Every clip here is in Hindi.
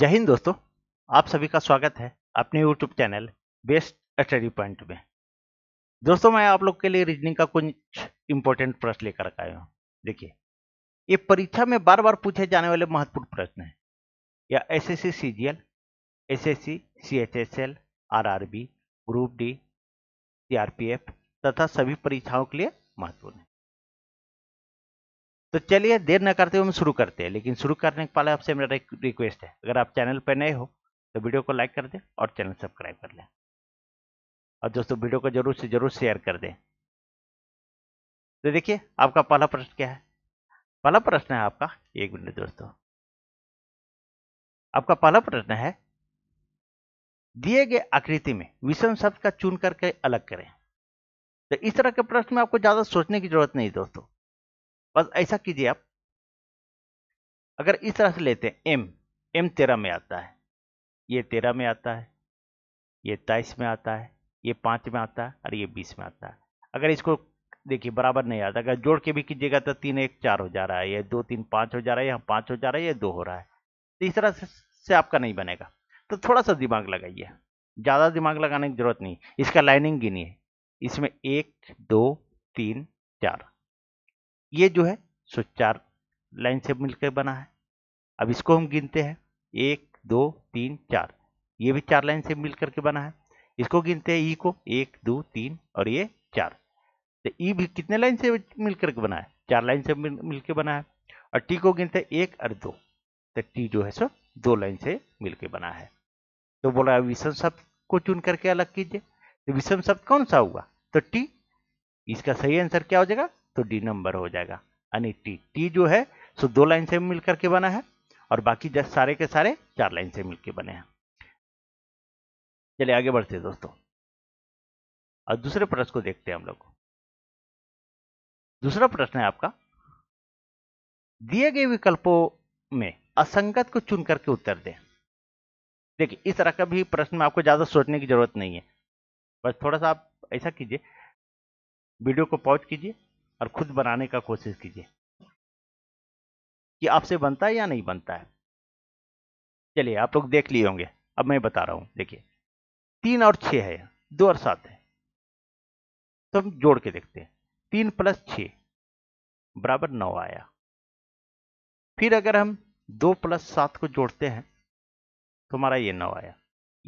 जय हिंद दोस्तों आप सभी का स्वागत है अपने YouTube channel best study point में दोस्तों मैं आप लोग के लिए रीजनिंग का कुछ इंपॉर्टेंट प्रश्न लेकर आया हूँ देखिए ये परीक्षा में बार बार पूछे जाने वाले महत्वपूर्ण प्रश्न हैं या S S C C G L S S C C H S L R R B group D C R P F तथा सभी परीक्षाओं के लिए महत्वपूर्ण है तो चलिए देर न करते हुए हम शुरू करते हैं लेकिन शुरू करने के पहले आपसे मेरा एक रिक्वेस्ट है अगर आप चैनल पर नए हो तो वीडियो को लाइक कर दें और चैनल सब्सक्राइब कर लें और दोस्तों वीडियो को जरूर से जरूर शेयर कर दें तो देखिए आपका पहला प्रश्न क्या है पहला प्रश्न है आपका एक मिनट दोस्तों आपका पहला प्रश्न है दिए गए आकृति में विषम शब्द का चुन करके अलग करें तो इस तरह के प्रश्न में आपको ज्यादा सोचने की जरूरत नहीं दोस्तों बस ऐसा कीजिए आप अगर इस तरह से लेते हैं एम एम तेरह में आता है ये तेरह में आता है ये तेईस में आता है ये पाँच में आता है और ये बीस में आता है अगर इसको देखिए बराबर नहीं आता अगर जोड़ के भी कीजिएगा तो तीन एक चार हो जा रहा है ये दो तीन पाँच हो जा रहा है यहाँ पाँच हो जा रहा है या दो हो रहा है तो इस तरह से, से आपका नहीं बनेगा तो थोड़ा सा दिमाग लगाइए ज़्यादा दिमाग लगाने की जरूरत नहीं इसका लाइनिंग है इसमें एक दो तीन चार ये जो है सो चार लाइन से मिलकर बना है अब इसको हम गिनते हैं एक दो तीन चार ये भी चार लाइन से मिल करके बना है इसको गिनते हैं ई को एक दो तीन और ये चार तो ई भी कितने लाइन से मिल करके बना है चार लाइन से मिलकर मिल के बना है और टी को गिनते हैं एक और दो तो टी जो है सो दो लाइन से मिल के बना है तो बोला विषम शब्द को चुन करके अलग कीजिए तो विषम शब्द कौन सा हुआ तो टी इसका सही आंसर क्या हो जाएगा तो डी नंबर हो जाएगा यानी टी टी जो है सो दो लाइन से मिलकर के बना है और बाकी जस्ट सारे के सारे चार लाइन से मिलकर बने हैं चलिए आगे बढ़ते हैं दोस्तों और दूसरे प्रश्न को देखते हैं हम लोग दूसरा प्रश्न है आपका दिए गए विकल्पों में असंगत को चुन करके उत्तर दें देखिए इस तरह का भी प्रश्न में आपको ज़्यादा सोचने की ज़रूरत नहीं है बस थोड़ा सा आप ऐसा कीजिए वीडियो को पॉज कीजिए और खुद बनाने का कोशिश कीजिए कि आपसे बनता है या नहीं बनता है चलिए आप लोग देख लिए होंगे अब मैं बता रहा हूं देखिए तीन और छह है दो और सात है तो हम जोड़ के देखते हैं तीन प्लस छ बराबर नौ आया फिर अगर हम दो प्लस सात को जोड़ते हैं तो हमारा ये नौ आया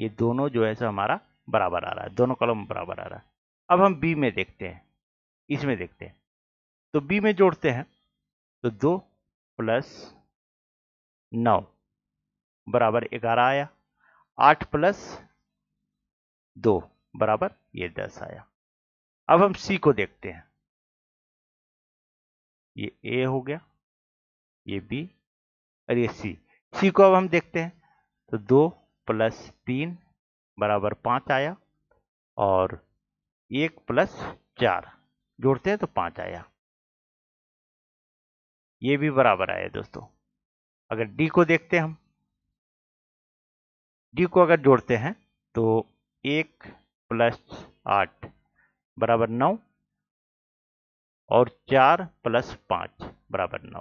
ये दोनों जो है सो हमारा बराबर आ रहा है दोनों कॉलम बराबर आ रहा है अब हम बी में देखते हैं इसमें देखते हैं तो बी में जोड़ते हैं तो दो प्लस नौ बराबर ग्यारह आया आठ प्लस दो बराबर ये दस आया अब हम सी को देखते हैं ये ए हो गया ये बी और ये सी सी को अब हम देखते हैं तो दो प्लस तीन बराबर पांच आया और एक प्लस चार जोड़ते हैं तो पांच आया ये भी बराबर आया दोस्तों अगर डी को देखते हम डी को अगर जोड़ते हैं तो एक प्लस आठ बराबर नौ और चार प्लस पाँच बराबर नौ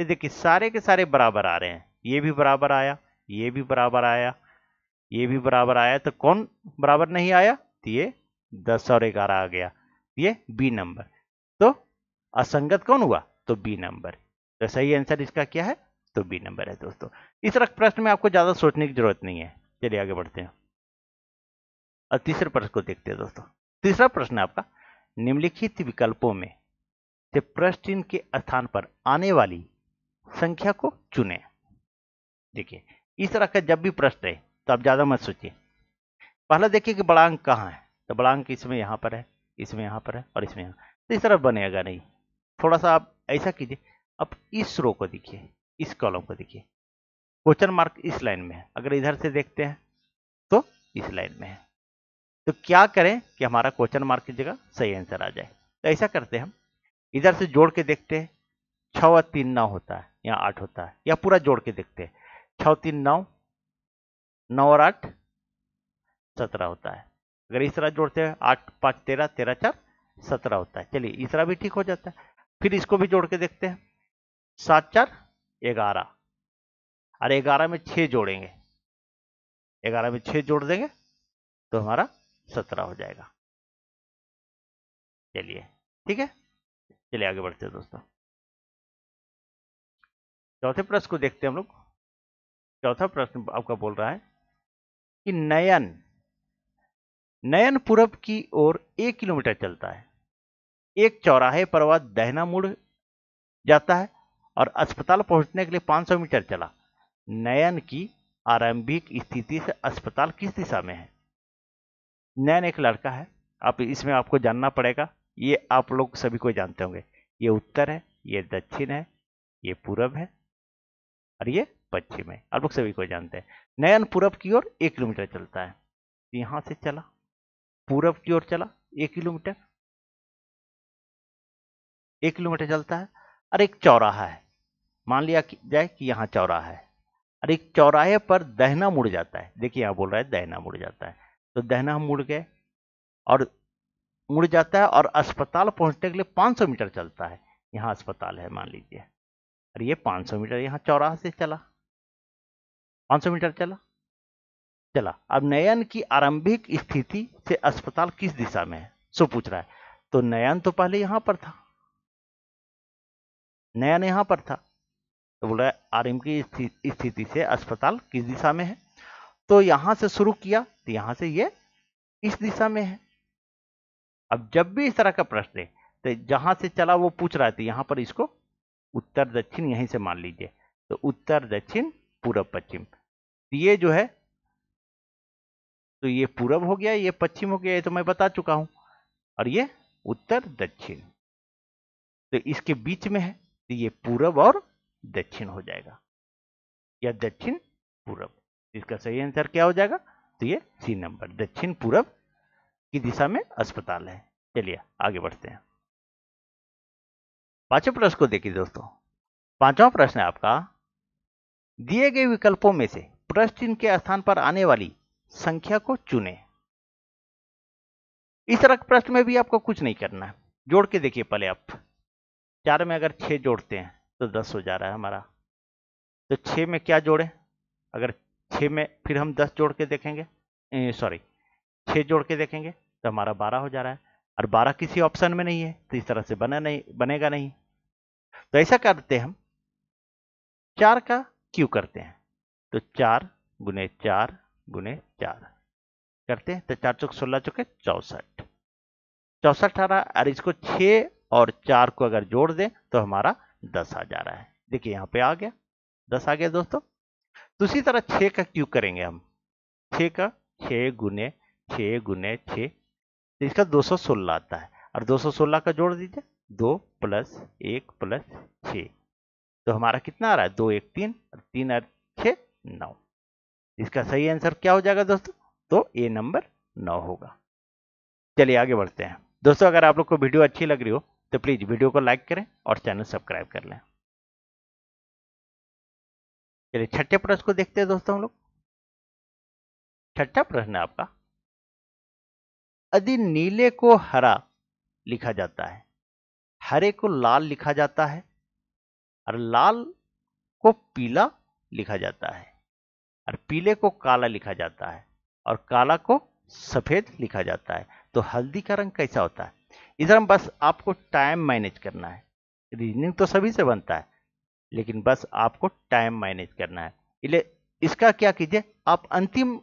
ये देखिए सारे के सारे बराबर आ रहे हैं ये भी बराबर आया ये भी बराबर आया ये भी बराबर आया तो कौन बराबर नहीं आया तो ये दस और ग्यारह आ गया ये बी नंबर तो असंगत कौन हुआ तो बी नंबर तो सही आंसर इसका क्या है तो बी नंबर है दोस्तों इस तरह प्रश्न में आपको ज़्यादा सोचने की जरूरत नहीं है चलिए आगे बढ़ते हैं और तीसरे प्रश्न को देखते हैं दोस्तों तीसरा प्रश्न आपका निम्नलिखित विकल्पों में से प्रश्न चिन्ह के स्थान पर आने वाली संख्या को चुने देखिए इस तरह का जब भी प्रश्न है तो आप ज़्यादा मत सोचिए पहला देखिए कि बड़ा अंक कहाँ है तो बड़ा अंक इसमें यहाँ पर है इसमें यहाँ पर है और इसमें यहाँ तो इस तरह बनेगा नहीं थोड़ा सा आप ऐसा कीजिए अब इस रो को देखिए इस कॉलम को देखिए क्वेश्चन मार्क इस लाइन में है अगर इधर से देखते हैं तो इस लाइन में है तो क्या करें कि हमारा क्वेश्चन मार्क की जगह सही आंसर आ जाए तो ऐसा करते हैं हम इधर से जोड़ के देखते हैं छ और तीन नौ होता है या आठ होता है या पूरा जोड़ के देखते हैं छ तीन नौ नौ और आठ सत्रह होता है अगर इस तरह जोड़ते हैं आठ पाँच तेरह तेरह चार सत्रह होता है चलिए इसरा भी ठीक हो जाता है फिर इसको भी जोड़ के देखते हैं सात चार ग्यारह अरे ग्यारह में छः जोड़ेंगे ग्यारह में छः जोड़ देंगे तो हमारा सत्रह हो जाएगा चलिए ठीक है चलिए आगे बढ़ते हैं दोस्तों चौथे प्रश्न को देखते हैं हम लोग चौथा प्रश्न आपका बोल रहा है कि नयन नयन पूरब की ओर एक किलोमीटर चलता है एक चौराहे पर वह दहना मुड़ जाता है और अस्पताल पहुंचने के लिए 500 मीटर चला नयन की आरंभिक स्थिति से अस्पताल किस दिशा में है नयन एक लड़का है आप इसमें आपको जानना पड़ेगा ये आप लोग सभी को जानते होंगे ये उत्तर है ये दक्षिण है ये पूरब है और ये पश्चिम है आप लोग सभी को जानते हैं नयन पूरब की ओर एक किलोमीटर चलता है यहां से चला पूरब की ओर चला एक किलोमीटर एक किलोमीटर चलता है और एक चौराहा है मान लिया जाए कि यहाँ चौराहा है और एक चौराहे पर दहना मुड़ जाता है देखिए यहाँ बोल रहा है दहना मुड़ जाता है तो दहना हम मुड़ गए और मुड़ जाता है और अस्पताल पहुँचने के लिए 500 मीटर चलता है यहाँ अस्पताल है मान लीजिए और ये 500 मीटर यहाँ चौराहा से चला 500 मीटर चला चला अब नयन की आरंभिक स्थिति से अस्पताल किस दिशा में है सो पूछ रहा है तो नयन तो पहले यहाँ पर था नया यहाँ पर था तो बोल रहा है की स्थिति से अस्पताल किस दिशा में है तो यहां से शुरू किया तो यहां से ये इस दिशा में है अब जब भी इस तरह का प्रश्न है तो जहां से चला वो पूछ रहा था तो यहां पर इसको उत्तर दक्षिण यहीं से मान लीजिए तो उत्तर दक्षिण पूरब पश्चिम तो ये जो है तो ये पूर्व हो गया ये पश्चिम हो गया ये तो मैं बता चुका हूं और ये उत्तर दक्षिण तो इसके बीच में है तो ये पूरब और दक्षिण हो जाएगा या दक्षिण पूरब इसका सही आंसर क्या हो जाएगा तो ये सी नंबर दक्षिण पूरब की दिशा में अस्पताल है चलिए आगे बढ़ते हैं पांचों प्रश्न को देखिए दोस्तों पांचवा प्रश्न है आपका दिए गए विकल्पों में से प्रश्न चिन्ह के स्थान पर आने वाली संख्या को चुने इस तरह प्रश्न में भी आपको कुछ नहीं करना है जोड़ के देखिए पहले आप चार में अगर छः जोड़ते हैं तो दस हो जा रहा है हमारा तो छः में क्या जोड़ें अगर छः में फिर हम दस जोड़ के देखेंगे सॉरी छः जोड़ के देखेंगे तो हमारा बारह हो जा रहा है और बारह किसी ऑप्शन में नहीं है तो इस तरह से बना नहीं बनेगा नहीं तो ऐसा करते हम चार का क्यू करते हैं तो चार गुने चार गुने चार करते हैं तो चार चौक सोलह चौके चौसठ चौसठ आ रहा और इसको छः और चार को अगर जोड़ दें तो हमारा दस आ जा रहा है देखिए यहाँ पे आ गया दस आ गया दोस्तों तो तरह छः का क्यूब करेंगे हम छः का छः गुने छः गुने छः तो इसका सोलह आता है और दो सौ सोलह का जोड़ दीजिए दो प्लस एक प्लस छ तो हमारा कितना आ रहा है दो एक तीन और तीन और छः नौ इसका सही आंसर क्या हो जाएगा दोस्तों तो ए नंबर नौ होगा चलिए आगे बढ़ते हैं दोस्तों अगर आप लोग को वीडियो अच्छी लग रही हो तो प्लीज़ वीडियो को लाइक करें और चैनल सब्सक्राइब कर लें चलिए छठे प्रश्न को देखते हैं दोस्तों हम लोग छठा प्रश्न है आपका यदि नीले को हरा लिखा जाता है हरे को लाल लिखा जाता है और लाल को पीला लिखा जाता है और पीले को काला लिखा जाता है और काला को सफेद लिखा जाता है तो हल्दी का रंग कैसा होता है इधर हम बस आपको टाइम मैनेज करना है रीजनिंग तो सभी से बनता है लेकिन बस आपको टाइम मैनेज करना है इसलिए इसका क्या कीजिए आप अंतिम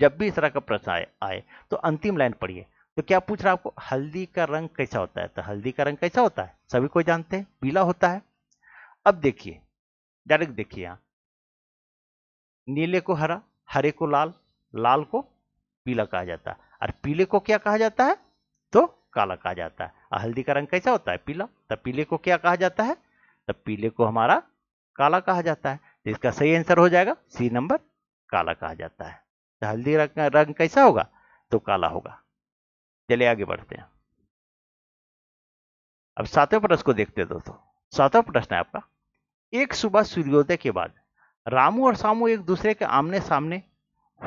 जब भी इस तरह का प्रश्न आए आए तो अंतिम लाइन पढ़िए तो क्या पूछ रहा है आपको हल्दी का रंग कैसा होता है तो हल्दी का रंग कैसा होता है सभी को जानते हैं पीला होता है अब देखिए डायरेक्ट देखिए यहां नीले को हरा हरे को लाल लाल को पीला कहा जाता है और पीले को क्या कहा जाता है काला कहा जाता है हल्दी का रंग कैसा होता है पीला तब पीले को क्या कहा जाता है तब पीले को हमारा काला कहा जाता है तो इसका सही आंसर हो जाएगा सी नंबर काला कहा जाता है तो हल्दी रंग रंग कैसा होगा तो काला होगा चलिए आगे बढ़ते हैं अब सातवें प्रश्न को देखते हैं दोस्तों सातवां प्रश्न है आपका एक सुबह सूर्योदय के बाद रामू और सामू एक दूसरे के आमने सामने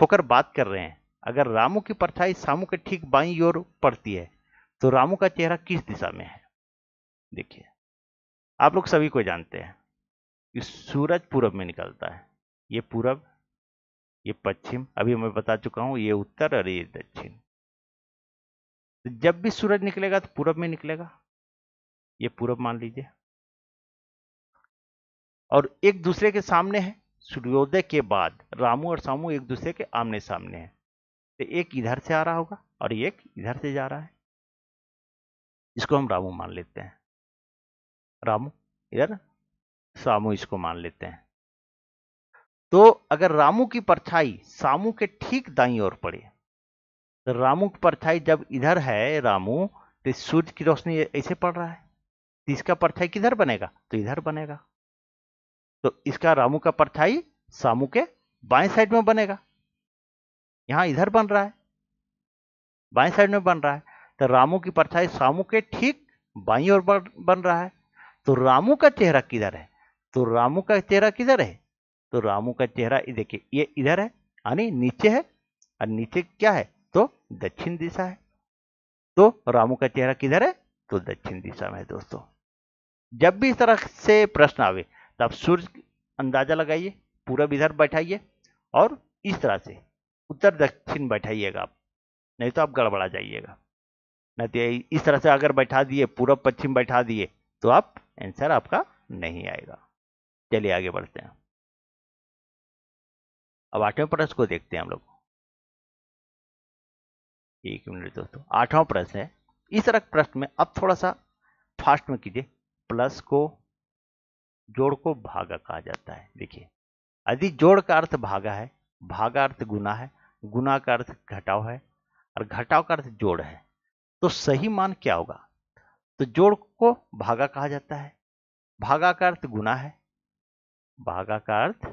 होकर बात कर रहे हैं अगर रामू की परछाई सामू के ठीक बाई ओर पड़ती है तो रामू का चेहरा किस दिशा में है देखिए आप लोग सभी को जानते हैं कि सूरज पूरब में निकलता है ये पूरब ये पश्चिम अभी मैं बता चुका हूं ये उत्तर और ये दक्षिण तो जब भी सूरज निकलेगा तो पूरब में निकलेगा ये पूरब मान लीजिए और एक दूसरे के सामने है सूर्योदय के बाद रामू और सामू एक दूसरे के आमने सामने है तो एक इधर से आ रहा होगा और एक इधर से जा रहा है इसको हम रामू मान लेते हैं रामू इधर सामू इसको मान लेते हैं तो अगर रामू की परछाई सामू के ठीक दाई ओर पड़े तो रामू की परछाई जब इधर है रामू तो सूर्य की रोशनी ऐसे पड़ रहा है तो इसका परछाई किधर बनेगा तो इधर बनेगा तो इसका रामू का परछाई सामू के बाएं साइड में बनेगा यहां इधर बन रहा है बाएं साइड में बन रहा है तो रामू की परछाई सामू के ठीक बाई और बन रहा है तो रामू का चेहरा किधर है तो रामू का चेहरा किधर है तो रामू का चेहरा देखिए ये इधर है यानी नीचे है और नीचे क्या है तो दक्षिण दिशा है तो रामू का चेहरा किधर है तो दक्षिण दिशा में है दोस्तों जब भी इस तरह से प्रश्न आवे तब तो सूर्य अंदाजा लगाइए पूरब इधर बैठाइए और इस तरह से उत्तर दक्षिण बैठाइएगा आप नहीं तो आप गड़बड़ा जाइएगा नतीजे इस तरह से अगर बैठा दिए पूर्व पश्चिम बैठा दिए तो आप आंसर आपका नहीं आएगा चलिए आगे बढ़ते हैं अब आठवें प्रश्न को देखते हैं हम लोग एक मिनट दोस्तों आठवां प्रश्न है इस तरह प्रश्न में अब थोड़ा सा फास्ट में कीजिए प्लस को जोड़ को भागा कहा जाता है देखिए यदि जोड़ का अर्थ भागा है भागा अर्थ गुना है गुना का अर्थ घटाव है और घटाव का अर्थ जोड़ है तो सही मान क्या होगा तो जोड़ को भागा कहा जाता है भागा का अर्थ गुना है भागा का अर्थ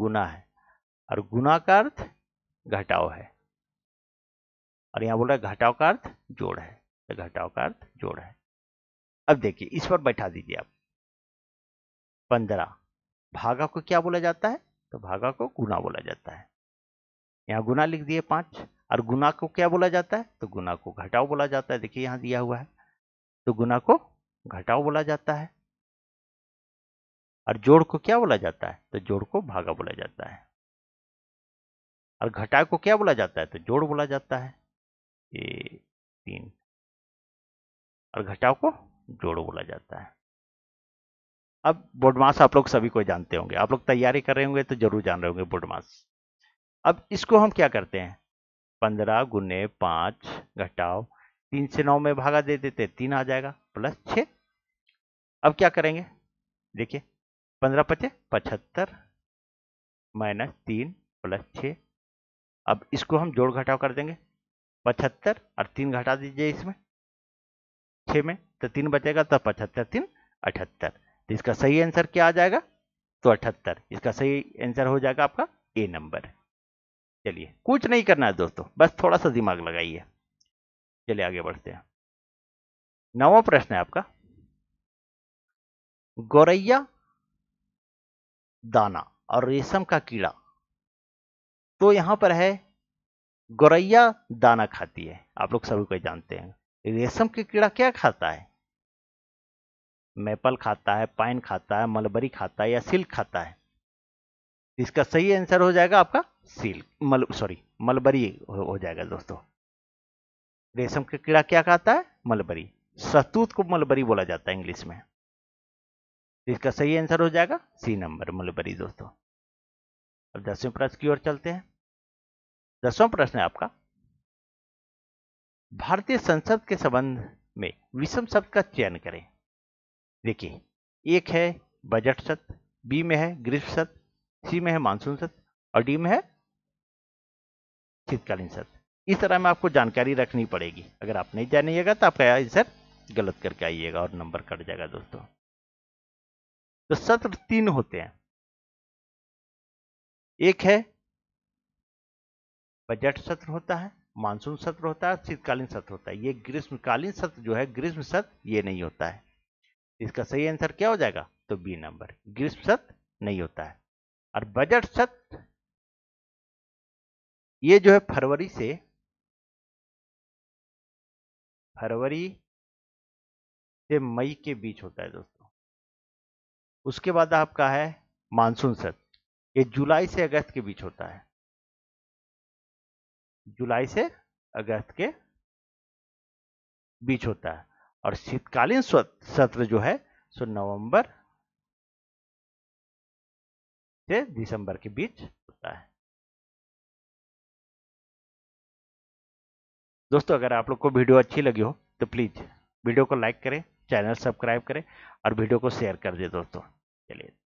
गुना है और गुना का अर्थ घटाव है और यहां बोल रहा है घटाव का अर्थ जोड़ है तो घटाव का अर्थ जोड़ है अब देखिए इस पर बैठा दीजिए आप पंद्रह भागा को क्या बोला जाता है तो भागा को गुना बोला जाता है यहां गुना लिख दिए पांच और गुना को क्या बोला जाता है तो गुना को घटाव बोला जाता है देखिए यहां दिया हुआ है तो गुना को घटाव बोला जाता है और जोड़ को क्या बोला जाता है तो जोड़ को भागा बोला जाता है और घटा को क्या बोला जाता है तो जोड़ बोला जाता है ये तीन और घटाओ को जोड़ बोला जाता है अब बोडमास आप लोग सभी को जानते होंगे आप लोग तैयारी कर रहे होंगे तो जरूर जान रहे होंगे बोडमास अब इसको हम क्या करते हैं पंद्रह गुने पाँच घटाओ तीन से नौ में भागा दे देते तीन आ जाएगा प्लस छ अब क्या करेंगे देखिए पंद्रह पचे पचहत्तर माइनस तीन प्लस छ अब इसको हम जोड़ घटाव कर देंगे पचहत्तर और तीन घटा दीजिए इसमें छ में तो तीन बचेगा तो पचहत्तर तीन अठहत्तर तो इसका सही आंसर क्या आ जाएगा तो अठहत्तर इसका सही आंसर हो जाएगा आपका ए नंबर चलिए कुछ नहीं करना है दोस्तों बस थोड़ा सा दिमाग लगाइए चलिए आगे बढ़ते हैं नवा प्रश्न है आपका गौरैया दाना और रेशम का कीड़ा तो यहां पर है गौरैया दाना खाती है आप लोग सभी को जानते हैं रेशम के कीड़ा क्या खाता है मेपल खाता है पाइन खाता है मलबरी खाता है या सिल्क खाता है इसका सही आंसर हो जाएगा आपका सील मल सॉरी मलबरी हो, हो जाएगा दोस्तों रेशम का कीड़ा क्या कहता है मलबरी सतूत को मलबरी बोला जाता है इंग्लिश में इसका सही आंसर हो जाएगा सी नंबर मलबरी दोस्तों अब दसवें प्रश्न की ओर चलते हैं दसवां प्रश्न है आपका भारतीय संसद के संबंध में विषम शब्द का चयन करें देखिए एक है बजट सत्र बी में है ग्रीष्म सत्र सी में है मानसून सत्र और डी में है शीतकालीन सत्र इस तरह में आपको जानकारी रखनी पड़ेगी अगर आप नहीं जानिएगा तो आपका आंसर गलत करके आइएगा और नंबर कट जाएगा दोस्तों तो सत्र तीन होते हैं एक है बजट सत्र होता है मानसून सत्र होता है शीतकालीन सत्र होता है ये ग्रीष्मकालीन सत्र जो है ग्रीष्म सत्र ये नहीं होता है इसका सही आंसर क्या हो जाएगा तो बी नंबर ग्रीष्म सत्र नहीं होता है और बजट सत्र ये जो है फरवरी से फरवरी से मई के बीच होता है दोस्तों उसके बाद आपका है मानसून सत्र ये जुलाई से अगस्त के बीच होता है जुलाई से अगस्त के बीच होता है और शीतकालीन सत्र जो है सो नवंबर से दिसंबर के बीच होता है दोस्तों अगर आप लोग को वीडियो अच्छी लगी हो तो प्लीज़ वीडियो को लाइक करें चैनल सब्सक्राइब करें और वीडियो को शेयर कर दे दोस्तों चलिए